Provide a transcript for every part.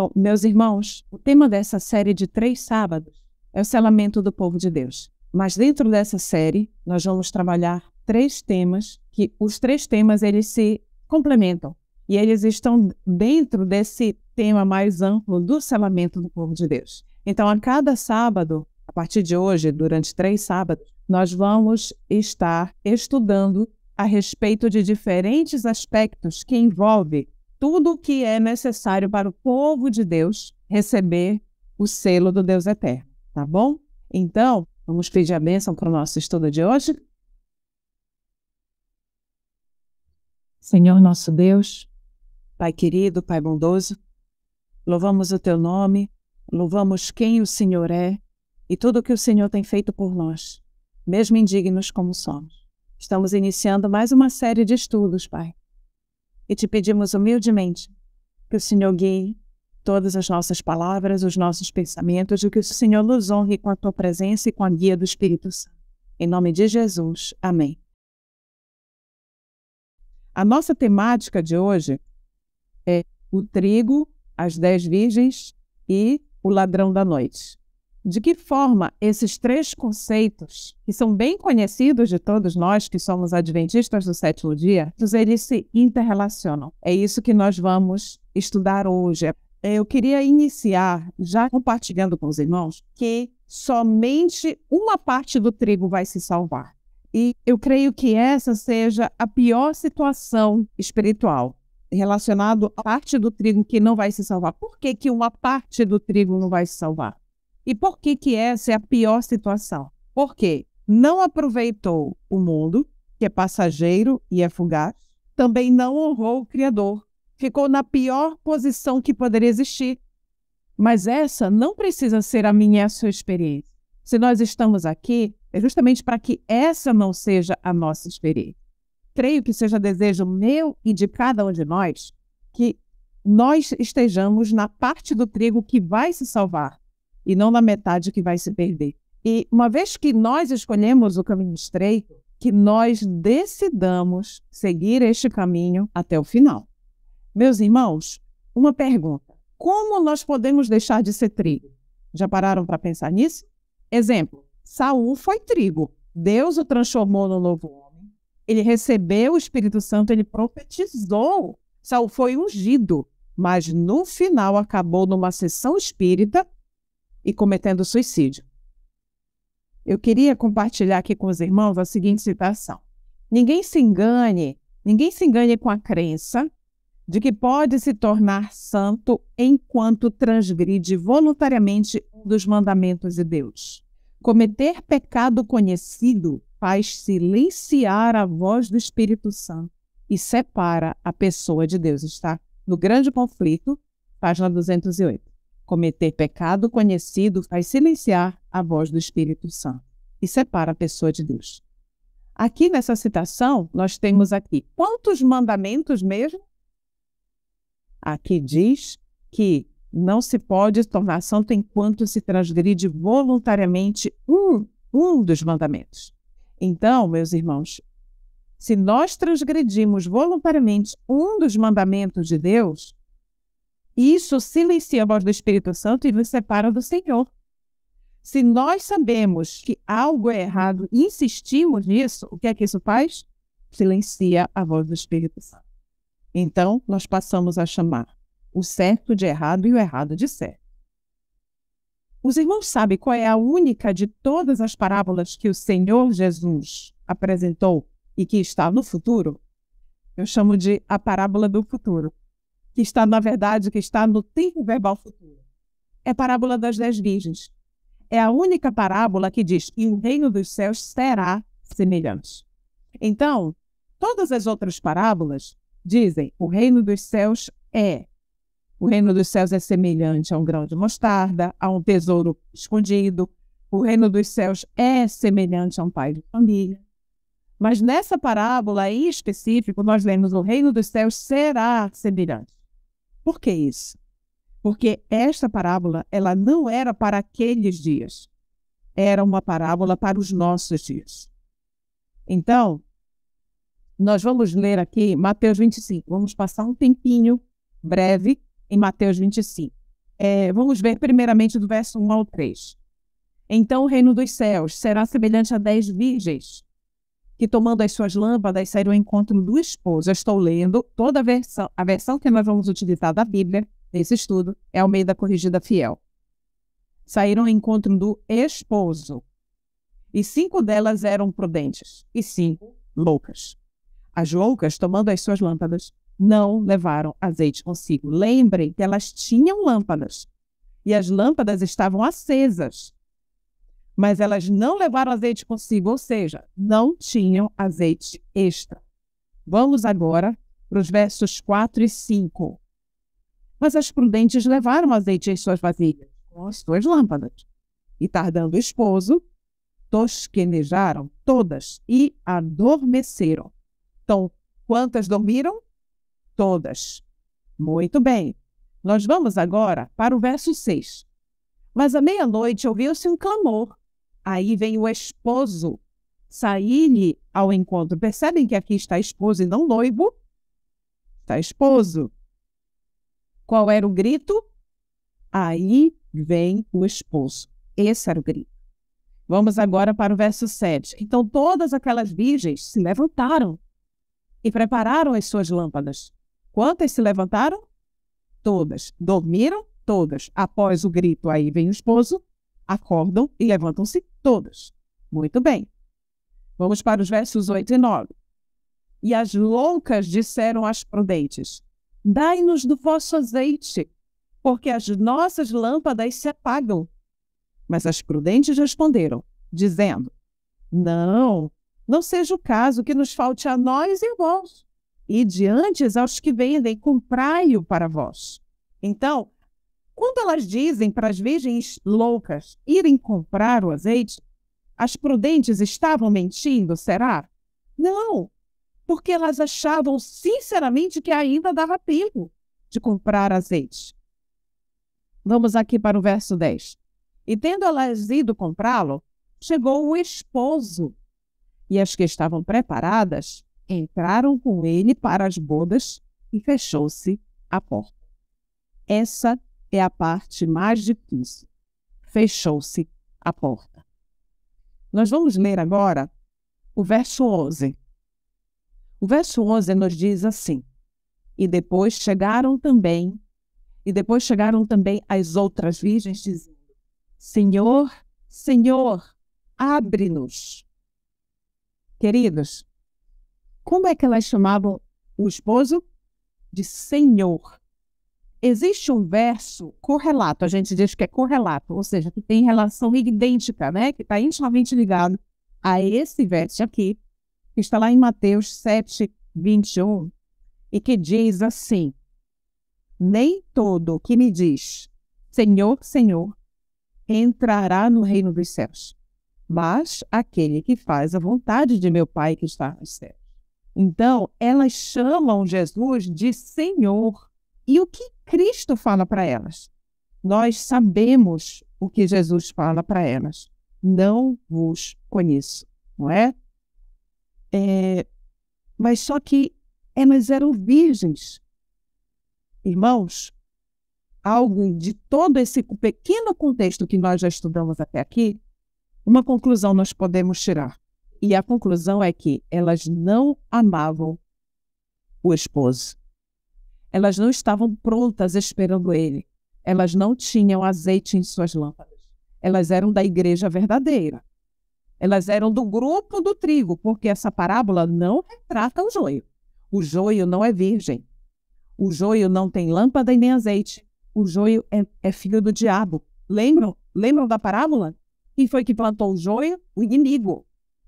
Então, meus irmãos, o tema dessa série de três sábados é o selamento do povo de Deus. Mas dentro dessa série, nós vamos trabalhar três temas que os três temas eles se complementam e eles estão dentro desse tema mais amplo do selamento do povo de Deus. Então, a cada sábado, a partir de hoje, durante três sábados, nós vamos estar estudando a respeito de diferentes aspectos que envolvem tudo o que é necessário para o povo de Deus receber o selo do Deus eterno, tá bom? Então, vamos pedir a bênção para o nosso estudo de hoje. Senhor nosso Deus, Pai querido, Pai bondoso, louvamos o teu nome, louvamos quem o Senhor é e tudo o que o Senhor tem feito por nós, mesmo indignos como somos. Estamos iniciando mais uma série de estudos, Pai, e te pedimos humildemente que o Senhor guie todas as nossas palavras, os nossos pensamentos, e que o Senhor nos honre com a tua presença e com a guia do Espírito Santo. Em nome de Jesus. Amém. A nossa temática de hoje é o trigo, as dez virgens e o ladrão da noite de que forma esses três conceitos, que são bem conhecidos de todos nós que somos adventistas do sétimo dia, eles se interrelacionam. É isso que nós vamos estudar hoje. Eu queria iniciar já compartilhando com os irmãos que somente uma parte do trigo vai se salvar. E eu creio que essa seja a pior situação espiritual relacionado à parte do trigo que não vai se salvar. Por que, que uma parte do trigo não vai se salvar? E por que, que essa é a pior situação? Porque não aproveitou o mundo, que é passageiro e é fugaz, também não honrou o Criador. Ficou na pior posição que poderia existir. Mas essa não precisa ser a minha e a sua experiência. Se nós estamos aqui, é justamente para que essa não seja a nossa experiência. Creio que seja desejo meu e de cada um de nós que nós estejamos na parte do trigo que vai se salvar, e não na metade que vai se perder. E uma vez que nós escolhemos o caminho estreito, que nós decidamos seguir este caminho até o final. Meus irmãos, uma pergunta: como nós podemos deixar de ser trigo? Já pararam para pensar nisso? Exemplo: Saul foi trigo. Deus o transformou no novo homem. Ele recebeu o Espírito Santo, ele profetizou. Saul foi ungido, mas no final acabou numa sessão espírita e cometendo suicídio. Eu queria compartilhar aqui com os irmãos a seguinte citação: Ninguém se engane, ninguém se engane com a crença de que pode se tornar santo enquanto transgride voluntariamente um dos mandamentos de Deus. Cometer pecado conhecido faz silenciar a voz do Espírito Santo e separa a pessoa de Deus. Está no grande conflito, página 208. Cometer pecado conhecido faz silenciar a voz do Espírito Santo e separa a pessoa de Deus. Aqui nessa citação, nós temos aqui quantos mandamentos mesmo? Aqui diz que não se pode tornar santo enquanto se transgride voluntariamente um, um dos mandamentos. Então, meus irmãos, se nós transgredimos voluntariamente um dos mandamentos de Deus, isso silencia a voz do Espírito Santo e nos separa do Senhor. Se nós sabemos que algo é errado e insistimos nisso, o que é que isso faz? Silencia a voz do Espírito Santo. Então, nós passamos a chamar o certo de errado e o errado de certo. Os irmãos sabem qual é a única de todas as parábolas que o Senhor Jesus apresentou e que está no futuro? Eu chamo de a parábola do futuro que está, na verdade, que está no tempo verbal futuro. É a parábola das dez virgens. É a única parábola que diz que o reino dos céus será semelhante. Então, todas as outras parábolas dizem o reino dos céus é. O reino dos céus é semelhante a um grão de mostarda, a um tesouro escondido. O reino dos céus é semelhante a um pai de família. Mas nessa parábola em específico, nós lemos o reino dos céus será semelhante. Por que isso? Porque esta parábola, ela não era para aqueles dias. Era uma parábola para os nossos dias. Então, nós vamos ler aqui Mateus 25. Vamos passar um tempinho breve em Mateus 25. É, vamos ver primeiramente do verso 1 ao 3. Então o reino dos céus será semelhante a dez virgens que tomando as suas lâmpadas saíram ao encontro do esposo. Eu estou lendo toda a versão, a versão que nós vamos utilizar da Bíblia nesse estudo é o meio da corrigida fiel. Saíram ao encontro do esposo. E cinco delas eram prudentes e cinco loucas. As loucas, tomando as suas lâmpadas, não levaram azeite consigo. Lembrem que elas tinham lâmpadas e as lâmpadas estavam acesas mas elas não levaram azeite consigo, ou seja, não tinham azeite extra. Vamos agora para os versos 4 e 5. Mas as prudentes levaram azeite em suas vasilhas, com as suas lâmpadas. E tardando o esposo, tosquenejaram todas e adormeceram. Então, quantas dormiram? Todas. Muito bem. Nós vamos agora para o verso 6. Mas à meia-noite ouviu-se um clamor Aí vem o esposo sair-lhe ao encontro. Percebem que aqui está esposo e não noivo? Está esposo. Qual era o grito? Aí vem o esposo. Esse era o grito. Vamos agora para o verso 7. Então todas aquelas virgens se levantaram e prepararam as suas lâmpadas. Quantas se levantaram? Todas. Dormiram? Todas. Após o grito, aí vem o esposo, acordam e levantam-se todos. Muito bem. Vamos para os versos 8 e 9. E as loucas disseram às prudentes: Dai-nos do vosso azeite, porque as nossas lâmpadas se apagam. Mas as prudentes responderam, dizendo: Não, não seja o caso que nos falte a nós, e vós, e diante aos que vendem, comprai-o para vós. Então, quando elas dizem para as virgens loucas irem comprar o azeite, as prudentes estavam mentindo, será? Não, porque elas achavam sinceramente que ainda dava tempo de comprar azeite. Vamos aqui para o verso 10. E tendo elas ido comprá-lo, chegou o esposo. E as que estavam preparadas entraram com ele para as bodas e fechou-se a porta. Essa é a parte mais difícil. Fechou-se a porta. Nós vamos ler agora o verso 11. O verso 11 nos diz assim: E depois chegaram também, e depois chegaram também as outras virgens dizendo: Senhor, Senhor, abre-nos. Queridos, como é que elas chamavam o esposo? De Senhor existe um verso correlato, a gente diz que é correlato, ou seja, que tem relação idêntica, né? Que está intimamente ligado a esse verso aqui, que está lá em Mateus 7, 21, e que diz assim: Nem todo que me diz Senhor, Senhor, entrará no reino dos céus, mas aquele que faz a vontade de meu Pai que está nos céus. Então, elas chamam Jesus de Senhor e o que Cristo fala para elas? Nós sabemos o que Jesus fala para elas. Não vos conheço, não é? é? Mas só que elas eram virgens. Irmãos, algo de todo esse pequeno contexto que nós já estudamos até aqui, uma conclusão nós podemos tirar. E a conclusão é que elas não amavam o esposo. Elas não estavam prontas esperando ele. Elas não tinham azeite em suas lâmpadas. Elas eram da igreja verdadeira. Elas eram do grupo do trigo, porque essa parábola não retrata o joio. O joio não é virgem. O joio não tem lâmpada e nem azeite. O joio é, é filho do diabo. Lembram? Lembram da parábola? Quem foi que plantou o joio? O inimigo.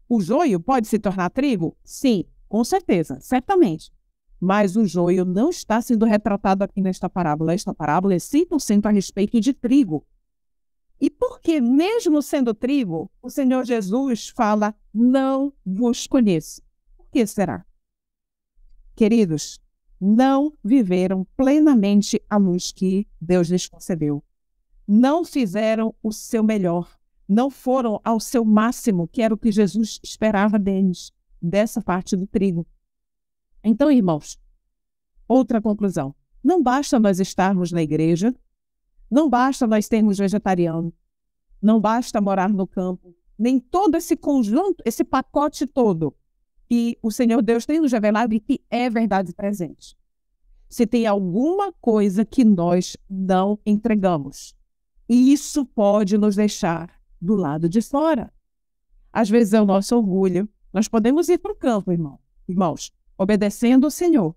O joio pode se tornar trigo? Sim, com certeza, certamente. Mas o joio não está sendo retratado aqui nesta parábola. Esta parábola é 100% a respeito de trigo. E por que, mesmo sendo trigo, o Senhor Jesus fala: Não vos conheço. Por que será? Queridos, não viveram plenamente a luz que Deus lhes concedeu. Não fizeram o seu melhor. Não foram ao seu máximo, que era o que Jesus esperava deles, dessa parte do trigo. Então, irmãos, outra conclusão. Não basta nós estarmos na igreja, não basta nós termos vegetariano, não basta morar no campo, nem todo esse conjunto, esse pacote todo que o Senhor Deus tem nos revelado e que é verdade presente. Se tem alguma coisa que nós não entregamos, e isso pode nos deixar do lado de fora. Às vezes é o nosso orgulho. Nós podemos ir para o campo, irmão, irmãos, obedecendo ao Senhor.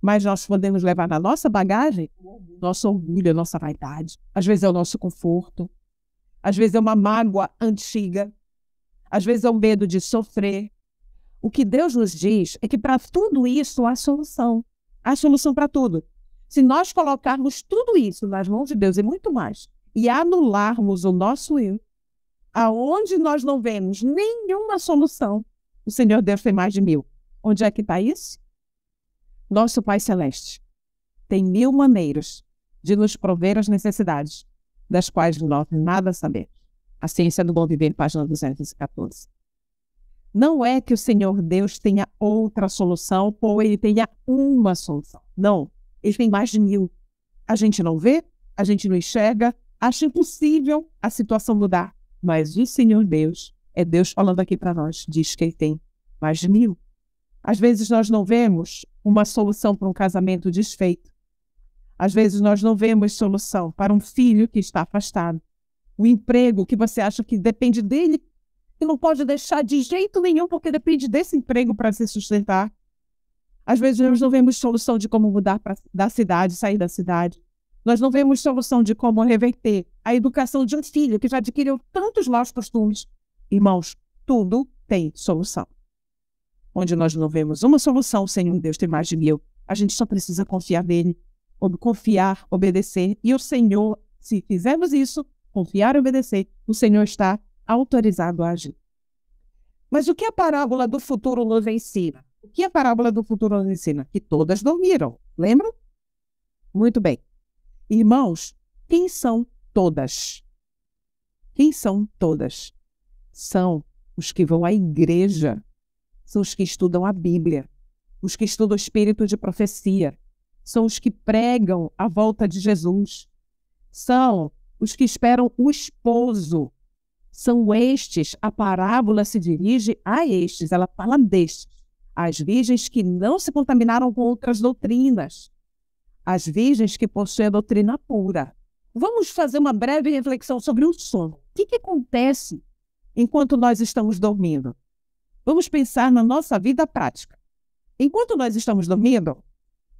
Mas nós podemos levar na nossa bagagem nosso orgulho, a nossa vaidade. Às vezes é o nosso conforto. Às vezes é uma mágoa antiga. Às vezes é o medo de sofrer. O que Deus nos diz é que para tudo isso há solução. Há solução para tudo. Se nós colocarmos tudo isso nas mãos de Deus e muito mais, e anularmos o nosso eu, aonde nós não vemos nenhuma solução, o Senhor Deus tem mais de mil. Onde é que está isso? Nosso Pai Celeste tem mil maneiras de nos prover as necessidades, das quais nós nada sabemos. A Ciência do Bom Viver, página 214. Não é que o Senhor Deus tenha outra solução ou ele tenha uma solução. Não. Ele tem mais de mil. A gente não vê, a gente não enxerga, acha impossível a situação mudar. Mas o Senhor Deus, é Deus falando aqui para nós, diz que ele tem mais de mil. Às vezes nós não vemos uma solução para um casamento desfeito. Às vezes nós não vemos solução para um filho que está afastado. O emprego que você acha que depende dele, que não pode deixar de jeito nenhum, porque depende desse emprego para se sustentar. Às vezes nós não vemos solução de como mudar pra, da cidade, sair da cidade. Nós não vemos solução de como reverter a educação de um filho que já adquiriu tantos maus costumes. Irmãos, tudo tem solução onde nós não vemos uma solução sem um Deus tem mais de mil. A gente só precisa confiar nele, confiar, obedecer. E o Senhor, se fizermos isso, confiar e obedecer, o Senhor está autorizado a agir. Mas o que a parábola do futuro nos ensina? O que a parábola do futuro nos ensina? Que todas dormiram, lembram? Muito bem. Irmãos, quem são todas? Quem são todas? São os que vão à igreja são os que estudam a Bíblia, os que estudam o espírito de profecia, são os que pregam a volta de Jesus, são os que esperam o esposo. São estes, a parábola se dirige a estes, ela fala destes, as virgens que não se contaminaram com outras doutrinas, as virgens que possuem a doutrina pura. Vamos fazer uma breve reflexão sobre o sono. O que, que acontece enquanto nós estamos dormindo? Vamos pensar na nossa vida prática. Enquanto nós estamos dormindo,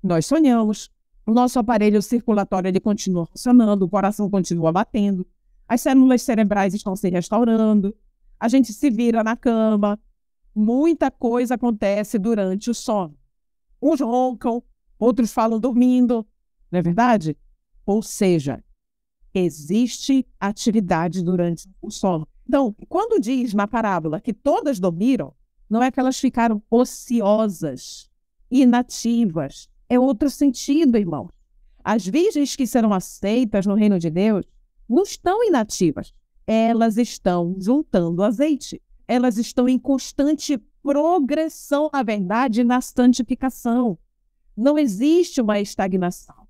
nós sonhamos, o nosso aparelho circulatório ele continua funcionando, o coração continua batendo, as células cerebrais estão se restaurando, a gente se vira na cama, muita coisa acontece durante o sono. Uns roncam, outros falam dormindo, não é verdade? Ou seja, existe atividade durante o sono. Então, quando diz na parábola que todas dormiram, não é que elas ficaram ociosas, inativas. É outro sentido, irmão. As virgens que serão aceitas no reino de Deus não estão inativas. Elas estão juntando azeite. Elas estão em constante progressão, na verdade, na santificação. Não existe uma estagnação.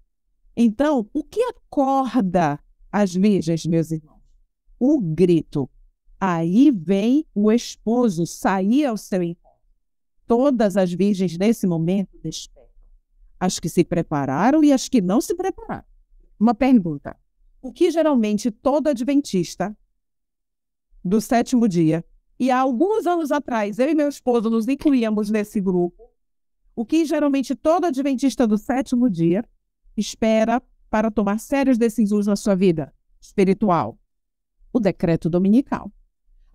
Então, o que acorda as virgens, meus irmãos? O grito. Aí vem o esposo sair ao seu encontro. Todas as virgens nesse momento despertam. As que se prepararam e as que não se prepararam. Uma pergunta. O que geralmente todo adventista do sétimo dia, e há alguns anos atrás eu e meu esposo nos incluíamos nesse grupo, o que geralmente todo adventista do sétimo dia espera para tomar sérias decisões na sua vida espiritual? O decreto dominical.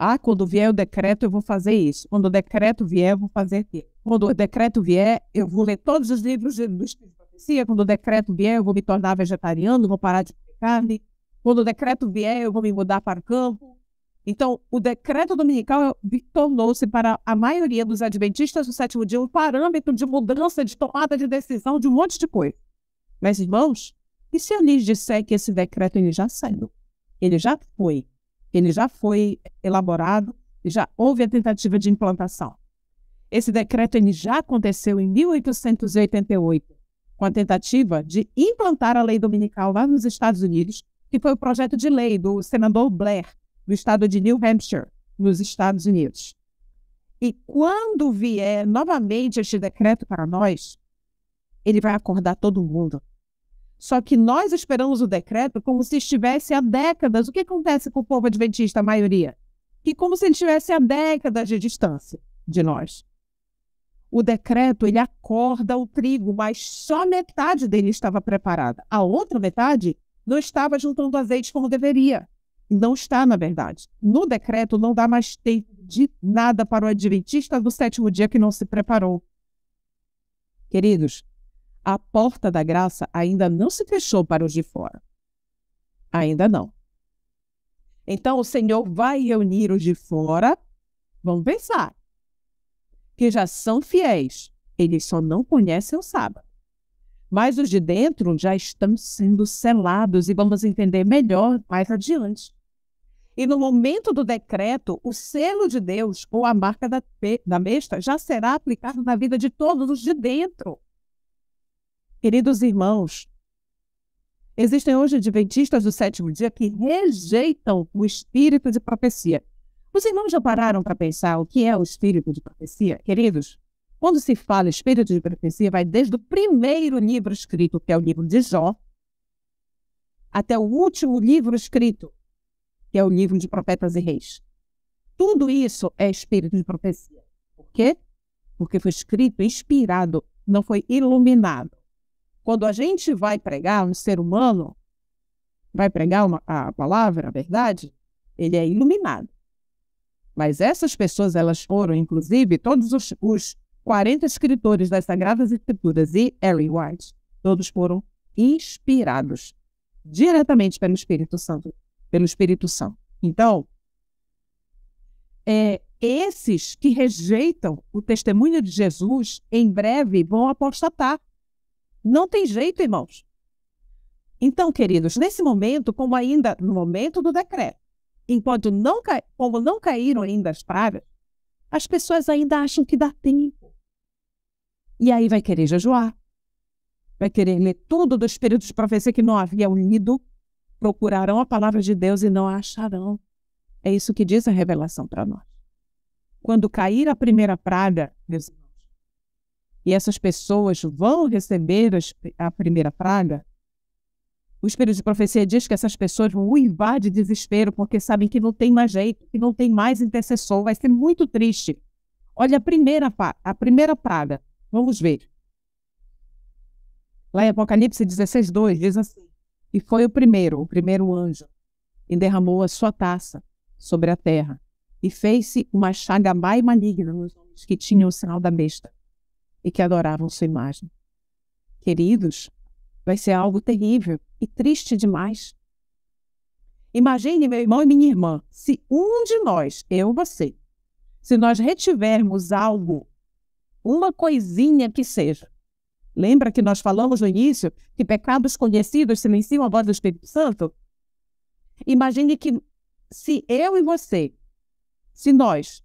Ah, quando vier o decreto, eu vou fazer isso. Quando o decreto vier, eu vou fazer aquilo. Quando o decreto vier, eu vou ler todos os livros do Espírito de Profecia. Quando o decreto vier, eu vou me tornar vegetariano, vou parar de comer carne. Quando o decreto vier, eu vou me mudar para o campo. Então, o decreto dominical tornou-se para a maioria dos adventistas do sétimo dia um parâmetro de mudança, de tomada de decisão, de um monte de coisa. Mas, irmãos, e se eu lhes disser que esse decreto ele já saiu? Ele já foi ele já foi elaborado, já houve a tentativa de implantação. Esse decreto ele já aconteceu em 1888, com a tentativa de implantar a lei dominical lá nos Estados Unidos, que foi o projeto de lei do senador Blair, do estado de New Hampshire, nos Estados Unidos. E quando vier novamente este decreto para nós, ele vai acordar todo mundo. Só que nós esperamos o decreto como se estivesse há décadas. O que acontece com o povo adventista, a maioria? Que como se ele estivesse há décadas de distância de nós. O decreto, ele acorda o trigo, mas só metade dele estava preparada. A outra metade não estava juntando azeite como deveria. Não está, na verdade. No decreto não dá mais tempo de nada para o adventista do sétimo dia que não se preparou. Queridos, a porta da graça ainda não se fechou para os de fora. Ainda não. Então o Senhor vai reunir os de fora, vamos pensar, que já são fiéis, eles só não conhecem o sábado. Mas os de dentro já estão sendo selados e vamos entender melhor mais adiante. E no momento do decreto, o selo de Deus ou a marca da, da besta já será aplicado na vida de todos os de dentro. Queridos irmãos, existem hoje adventistas do sétimo dia que rejeitam o espírito de profecia. Os irmãos já pararam para pensar o que é o espírito de profecia? Queridos, quando se fala espírito de profecia, vai desde o primeiro livro escrito, que é o livro de Jó, até o último livro escrito, que é o livro de profetas e reis. Tudo isso é espírito de profecia. Por quê? Porque foi escrito, inspirado, não foi iluminado. Quando a gente vai pregar um ser humano, vai pregar uma, a palavra, a verdade, ele é iluminado. Mas essas pessoas, elas foram, inclusive, todos os, os 40 escritores das Sagradas Escrituras e Ellen White, todos foram inspirados diretamente pelo Espírito Santo, pelo Espírito Santo. Então, é, esses que rejeitam o testemunho de Jesus, em breve vão apostatar, não tem jeito, irmãos. Então, queridos, nesse momento, como ainda no momento do decreto, enquanto não como não caíram ainda as pragas, as pessoas ainda acham que dá tempo. E aí vai querer jejuar, vai querer ler tudo do Espírito de profecia que não havia unido, procurarão a palavra de Deus e não a acharão. É isso que diz a revelação para nós. Quando cair a primeira praga, meus irmãos, e essas pessoas vão receber a primeira praga, o Espírito de Profecia diz que essas pessoas vão uivar de desespero porque sabem que não tem mais jeito, que não tem mais intercessor, vai ser muito triste. Olha a primeira, a primeira praga, vamos ver. Lá em Apocalipse 16, 2, diz assim, E foi o primeiro, o primeiro anjo, e derramou a sua taça sobre a terra, e fez-se uma chaga mais maligna nos homens que tinham o sinal da besta, e que adoravam sua imagem. Queridos, vai ser algo terrível e triste demais. Imagine, meu irmão e minha irmã, se um de nós, eu e você, se nós retivermos algo, uma coisinha que seja. Lembra que nós falamos no início que pecados conhecidos silenciam a voz do Espírito Santo? Imagine que se eu e você, se nós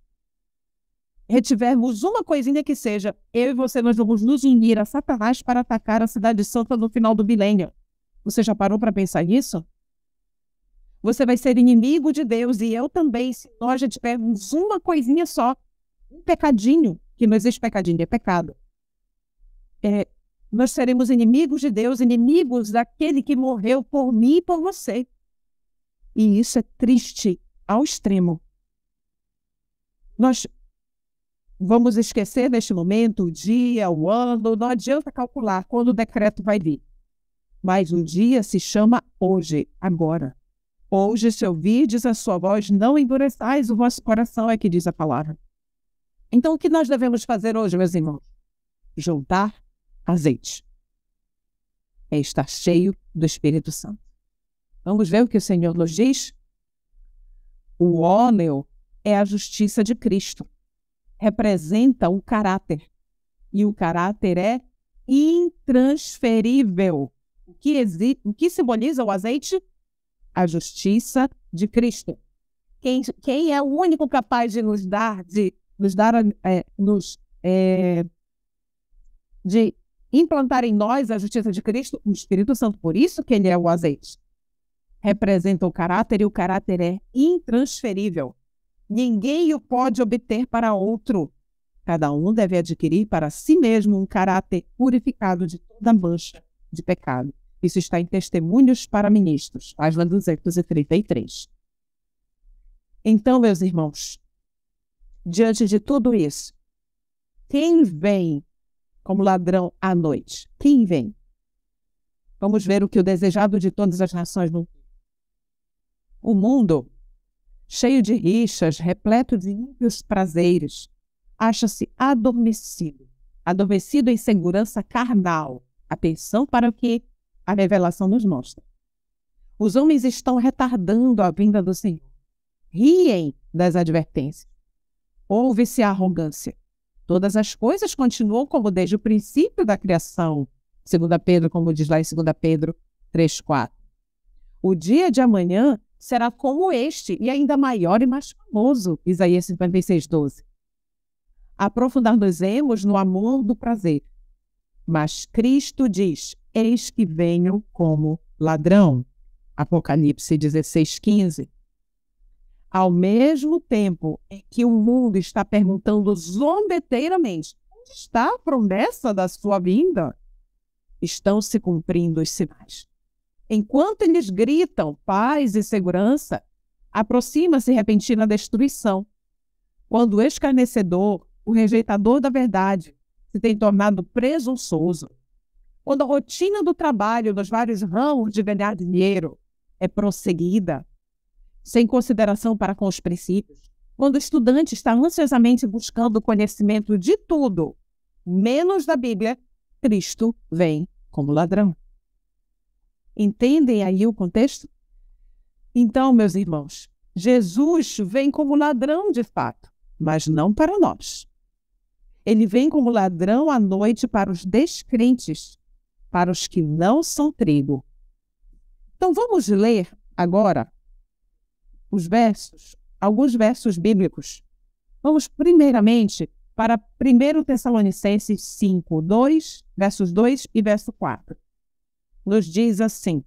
retivermos uma coisinha que seja, eu e você, nós vamos nos unir a Satanás para atacar a Cidade Santa no final do milênio. Você já parou para pensar nisso? Você vai ser inimigo de Deus e eu também, se nós já tivermos uma coisinha só, um pecadinho, que não existe pecadinho, é pecado. É, nós seremos inimigos de Deus, inimigos daquele que morreu por mim e por você. E isso é triste ao extremo. Nós Vamos esquecer neste momento o dia, o ano, não adianta calcular quando o decreto vai vir. Mas o dia se chama hoje, agora. Hoje, se ouvides a sua voz, não endureçais o vosso coração, é que diz a palavra. Então, o que nós devemos fazer hoje, meus irmãos? Juntar azeite. É estar cheio do Espírito Santo. Vamos ver o que o Senhor nos diz? O óleo é a justiça de Cristo representa o caráter. E o caráter é intransferível. O que, o que simboliza o azeite? A justiça de Cristo. Quem, quem é o único capaz de nos dar, de nos dar, é, nos, é, de implantar em nós a justiça de Cristo? O Espírito Santo. Por isso que ele é o azeite. Representa o caráter e o caráter é intransferível. Ninguém o pode obter para outro. Cada um deve adquirir para si mesmo um caráter purificado de toda mancha de pecado. Isso está em Testemunhos para Ministros, página 233. Então, meus irmãos, diante de tudo isso, quem vem como ladrão à noite? Quem vem? Vamos ver o que o desejado de todas as nações no O mundo cheio de rixas, repleto de ímpios prazeres, acha-se adormecido, adormecido em segurança carnal, atenção para o que a revelação nos mostra. Os homens estão retardando a vinda do Senhor. Riem das advertências. Ouve-se a arrogância. Todas as coisas continuam como desde o princípio da criação. 2 Pedro, como diz lá em 2 Pedro 3,4. O dia de amanhã será como este, e ainda maior e mais famoso. Isaías 56, 12. Aprofundar-nos-emos no amor do prazer. Mas Cristo diz: Eis que venho como ladrão. Apocalipse 16, 15. Ao mesmo tempo em que o mundo está perguntando zombeteiramente: onde está a promessa da sua vinda? Estão se cumprindo os sinais. Enquanto eles gritam paz e segurança, aproxima-se repentina destruição. Quando o escarnecedor, o rejeitador da verdade, se tem tornado presunçoso, quando a rotina do trabalho nos vários ramos de ganhar dinheiro é prosseguida, sem consideração para com os princípios, quando o estudante está ansiosamente buscando o conhecimento de tudo, menos da Bíblia, Cristo vem como ladrão. Entendem aí o contexto? Então, meus irmãos, Jesus vem como ladrão de fato, mas não para nós. Ele vem como ladrão à noite para os descrentes, para os que não são trigo. Então vamos ler agora os versos, alguns versos bíblicos. Vamos primeiramente para 1 Tessalonicenses 5, 2, versos 2 e verso 4 nos diz assim: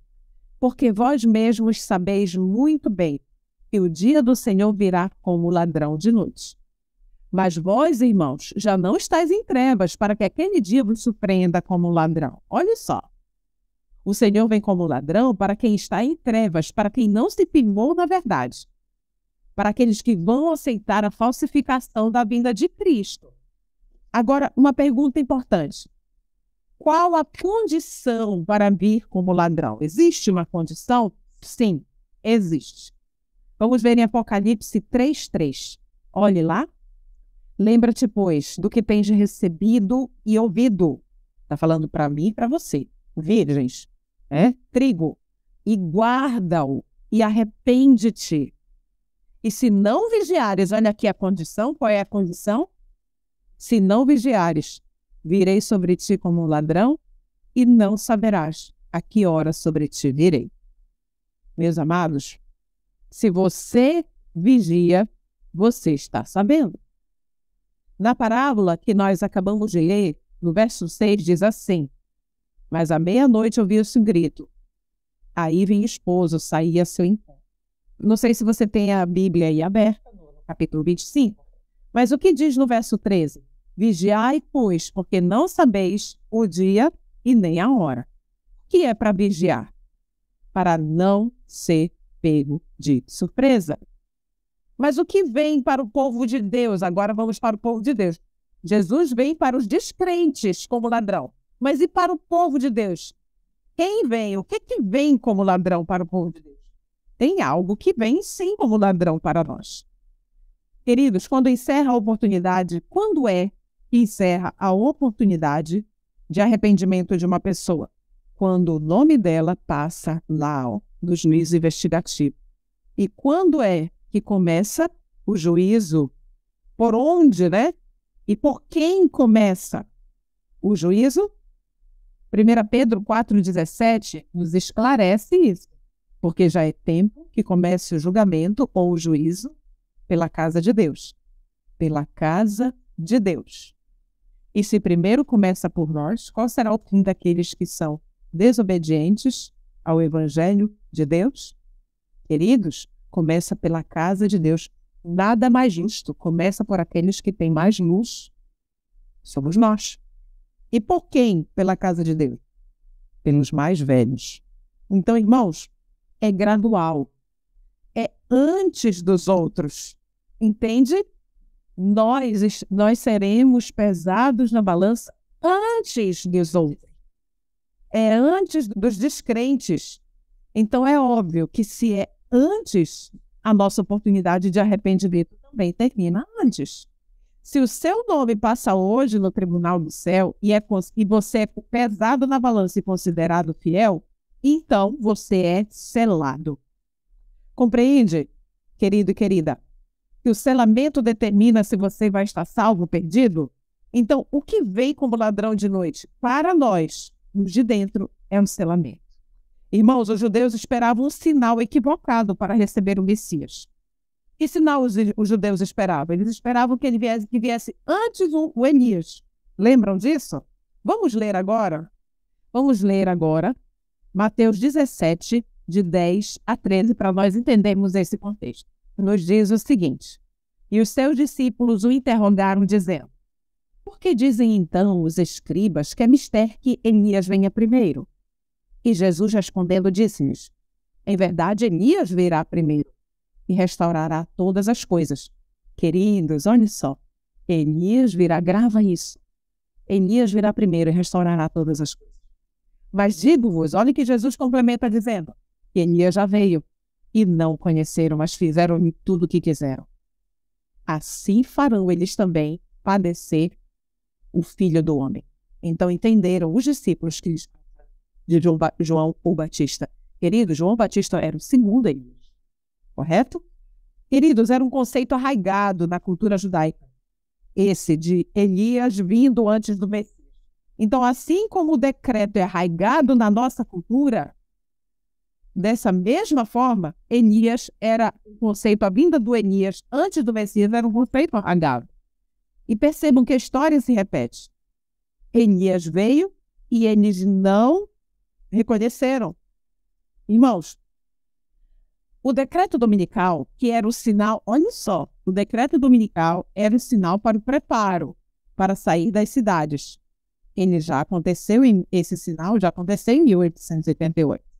Porque vós mesmos sabeis muito bem que o dia do Senhor virá como ladrão de noite. Mas vós, irmãos, já não estáis em trevas para que aquele dia vos surpreenda como ladrão. Olha só. O Senhor vem como ladrão para quem está em trevas, para quem não se firmou na verdade, para aqueles que vão aceitar a falsificação da vinda de Cristo. Agora, uma pergunta importante qual a condição para vir como ladrão? Existe uma condição? Sim, existe. Vamos ver em Apocalipse 3:3. Olhe lá. Lembra-te, pois, do que tens recebido e ouvido. Está falando para mim e para você. Virgens, é? trigo. E guarda-o e arrepende-te. E se não vigiares, olha aqui a condição, qual é a condição? Se não vigiares, virei sobre ti como um ladrão, e não saberás a que hora sobre ti virei. Meus amados, se você vigia, você está sabendo. Na parábola que nós acabamos de ler, no verso 6 diz assim: Mas à meia-noite ouviu-se um grito. Aí vinha esposo, saía seu encontro. Não sei se você tem a Bíblia aí aberta, no capítulo 25, mas o que diz no verso 13? Vigiai, pois, porque não sabeis o dia e nem a hora. O que é para vigiar? Para não ser pego de surpresa. Mas o que vem para o povo de Deus? Agora vamos para o povo de Deus. Jesus vem para os descrentes como ladrão. Mas e para o povo de Deus? Quem vem? O que, que vem como ladrão para o povo de Deus? Tem algo que vem sim como ladrão para nós. Queridos, quando encerra a oportunidade, quando é que encerra a oportunidade de arrependimento de uma pessoa, quando o nome dela passa lá no juízo investigativo. E quando é que começa o juízo? Por onde, né? E por quem começa o juízo? 1 Pedro 4,17 nos esclarece isso, porque já é tempo que comece o julgamento ou o juízo pela casa de Deus. Pela casa de Deus. E se primeiro começa por nós, qual será o fim daqueles que são desobedientes ao Evangelho de Deus? Queridos, começa pela casa de Deus. Nada mais justo. Começa por aqueles que têm mais luz. Somos nós. E por quem pela casa de Deus? Pelos mais velhos. Então, irmãos, é gradual. É antes dos outros. Entende? nós, nós seremos pesados na balança antes dos outros. É antes dos descrentes. Então é óbvio que se é antes, a nossa oportunidade de arrependimento também termina antes. Se o seu nome passa hoje no tribunal do céu e, é, e você é pesado na balança e considerado fiel, então você é selado. Compreende, querido e querida? que o selamento determina se você vai estar salvo ou perdido? Então, o que vem como ladrão de noite para nós, os de dentro, é um selamento. Irmãos, os judeus esperavam um sinal equivocado para receber o Messias. Que sinal os, os judeus esperavam? Eles esperavam que ele viesse, que viesse antes o, o Elias. Lembram disso? Vamos ler agora? Vamos ler agora Mateus 17, de 10 a 13, para nós entendermos esse contexto nos diz o seguinte: E os seus discípulos o interrogaram, dizendo: Por que dizem então os escribas que é mister que Elias venha primeiro? E Jesus respondendo disse-lhes: Em verdade, Elias virá primeiro e restaurará todas as coisas. Queridos, olhem só. Elias virá, grava isso. Elias virá primeiro e restaurará todas as coisas. Mas digo-vos, olhem que Jesus complementa dizendo: Elias já veio e não conheceram, mas fizeram tudo o que quiseram. Assim farão eles também padecer o filho do homem. Então entenderam os discípulos que de João, ba João o Batista. Queridos, João Batista era o segundo Elias, correto? Queridos, era um conceito arraigado na cultura judaica, esse de Elias vindo antes do Messias. Então, assim como o decreto é arraigado na nossa cultura, Dessa mesma forma, Enias era um conceito, a vinda do Enias antes do Messias era um conceito agave. E percebam que a história se repete. Enias veio e eles não reconheceram. Irmãos, o decreto dominical, que era o sinal, olha só, o decreto dominical era o sinal para o preparo, para sair das cidades. Ele já aconteceu, em, esse sinal já aconteceu em 1888.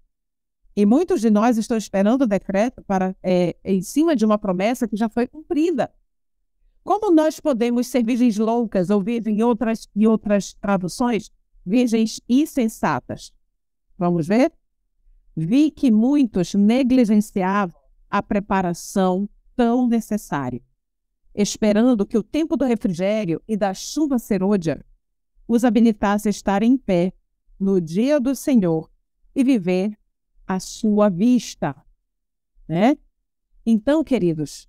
E muitos de nós estão esperando o decreto para, é, em cima de uma promessa que já foi cumprida. Como nós podemos ser virgens loucas ou virgens outras, em outras traduções, virgens insensatas? Vamos ver? Vi que muitos negligenciavam a preparação tão necessária, esperando que o tempo do refrigério e da chuva serôdia os habilitasse a estar em pé no dia do Senhor e viver a sua vista, né? Então, queridos,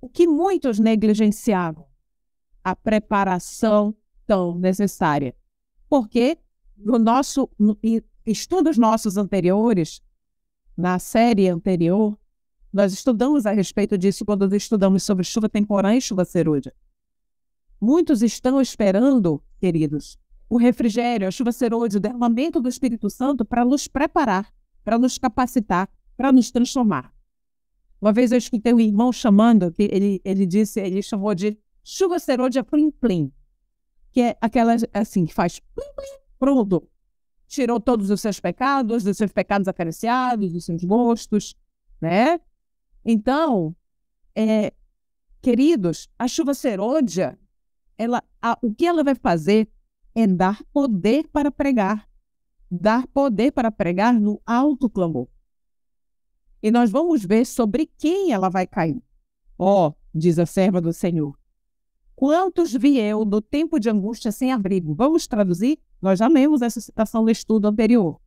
o que muitos negligenciaram, a preparação tão necessária. Porque no nosso no, estudos nossos anteriores, na série anterior, nós estudamos a respeito disso quando estudamos sobre chuva temporã e chuva cerúlea. Muitos estão esperando, queridos, o refrigério, a chuva cerúlea, o derramamento do Espírito Santo para nos preparar para nos capacitar, para nos transformar. Uma vez eu escutei um irmão chamando, ele, ele disse, ele chamou de chuva serôdia é plim plim, que é aquela assim, que faz plim plim, pronto. Tirou todos os seus pecados, os seus pecados acariciados, os seus gostos, né? Então, é, queridos, a chuva serôdia, ela, a, o que ela vai fazer é dar poder para pregar dar poder para pregar no alto clamor. E nós vamos ver sobre quem ela vai cair. Ó, oh, diz a serva do Senhor, quantos vi eu no tempo de angústia sem abrigo? Vamos traduzir? Nós já lemos essa citação no estudo anterior.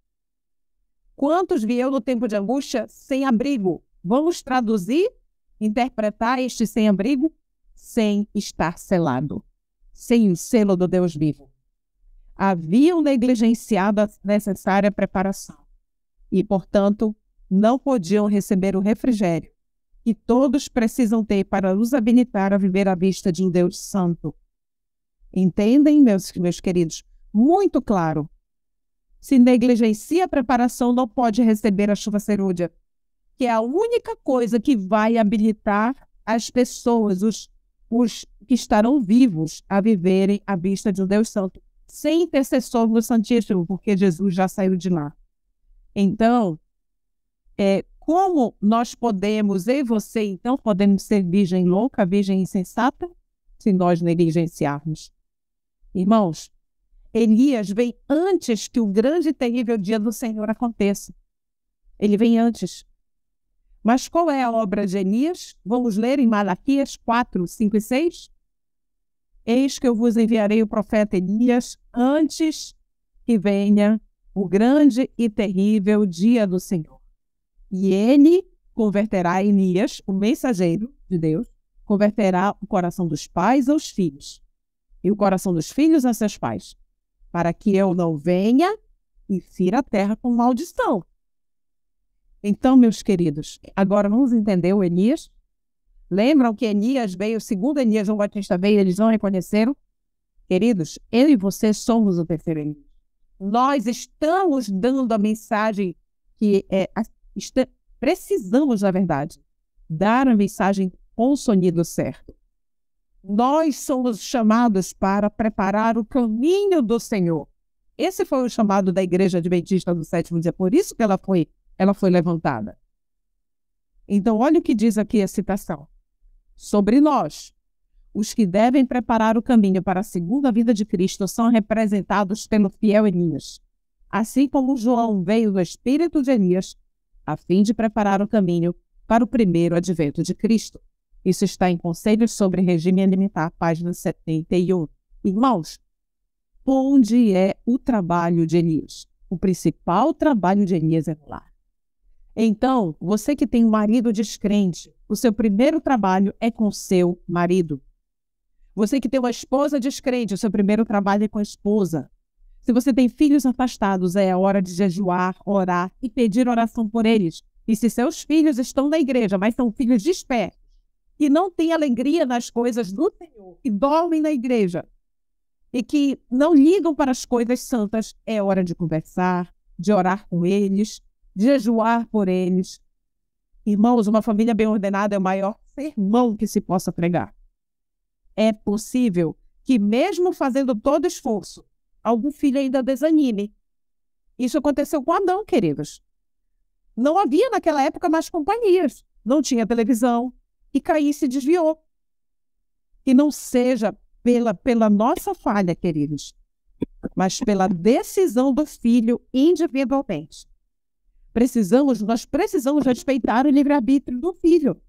Quantos vi eu no tempo de angústia sem abrigo? Vamos traduzir, interpretar este sem abrigo? Sem estar selado, sem o selo do Deus vivo haviam negligenciado a necessária preparação e, portanto, não podiam receber o refrigério que todos precisam ter para nos habilitar a viver à vista de um Deus santo. Entendem, meus, meus queridos? Muito claro. Se negligencia a preparação, não pode receber a chuva cerúdia, que é a única coisa que vai habilitar as pessoas, os, os que estarão vivos, a viverem à vista de um Deus santo sem intercessor no Santíssimo, porque Jesus já saiu de lá. Então, é, como nós podemos, eu e você, então, podemos ser virgem louca, virgem insensata, se nós negligenciarmos? Irmãos, Elias vem antes que o grande e terrível dia do Senhor aconteça. Ele vem antes. Mas qual é a obra de Elias? Vamos ler em Malaquias 4, 5 e 6. Eis que eu vos enviarei o profeta Elias antes que venha o grande e terrível dia do Senhor. E ele converterá Elias, o mensageiro de Deus, converterá o coração dos pais aos filhos e o coração dos filhos a seus pais, para que eu não venha e fira a terra com maldição. Então, meus queridos, agora vamos entender o Elias Lembram que Elias veio, segundo Elias, João Batista veio, eles não reconheceram? Queridos, eu e você somos o terceiro Elias. Nós estamos dando a mensagem que é, está, precisamos, na verdade, dar a mensagem com o sonido certo. Nós somos chamados para preparar o caminho do Senhor. Esse foi o chamado da Igreja Adventista do Sétimo Dia, por isso que ela foi, ela foi levantada. Então, olha o que diz aqui a citação sobre nós. Os que devem preparar o caminho para a segunda vida de Cristo são representados pelo fiel Elias. Assim como João veio do espírito de Elias, a fim de preparar o caminho para o primeiro advento de Cristo. Isso está em Conselhos sobre Regime Alimentar, página 71. Irmãos, onde é o trabalho de Elias? O principal trabalho de Elias é no lar. Então, você que tem um marido descrente, o seu primeiro trabalho é com seu marido. Você que tem uma esposa descrente, o seu primeiro trabalho é com a esposa. Se você tem filhos afastados, é a hora de jejuar, orar e pedir oração por eles. E se seus filhos estão na igreja, mas são filhos despertos, que não têm alegria nas coisas do Senhor, que dormem na igreja e que não ligam para as coisas santas, é hora de conversar, de orar com eles, jejuar por eles. Irmãos, uma família bem ordenada é o maior sermão que se possa pregar. É possível que, mesmo fazendo todo esforço, algum filho ainda desanime. Isso aconteceu com Adão, queridos. Não havia naquela época mais companhias, não tinha televisão, e Caim se desviou. E não seja pela, pela nossa falha, queridos, mas pela decisão do filho individualmente precisamos, nós precisamos respeitar o livre-arbítrio do filho,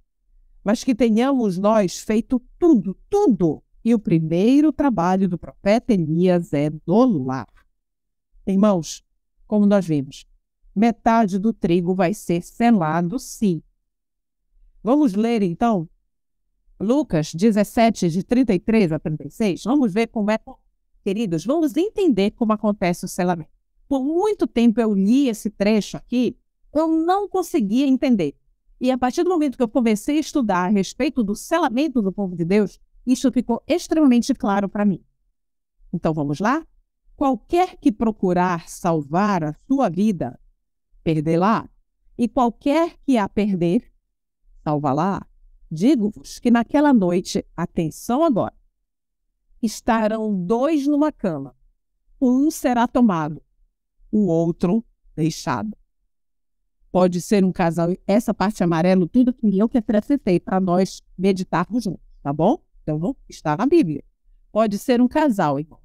mas que tenhamos nós feito tudo, tudo. E o primeiro trabalho do profeta Elias é no lar. Irmãos, como nós vimos, metade do trigo vai ser selado, sim. Vamos ler então Lucas 17, de 33 a 36. Vamos ver como é, queridos, vamos entender como acontece o selamento. Por muito tempo eu li esse trecho aqui, eu não conseguia entender. E a partir do momento que eu comecei a estudar a respeito do selamento do povo de Deus, isso ficou extremamente claro para mim. Então vamos lá? Qualquer que procurar salvar a sua vida, perdê-la. E qualquer que a perder, salva-la. Digo-vos que naquela noite, atenção agora, estarão dois numa cama. Um será tomado o outro deixado. Pode ser um casal, essa parte amarelo, tudo que eu que acrescentei para nós meditarmos juntos, tá bom? Então, está na Bíblia. Pode ser um casal, irmão.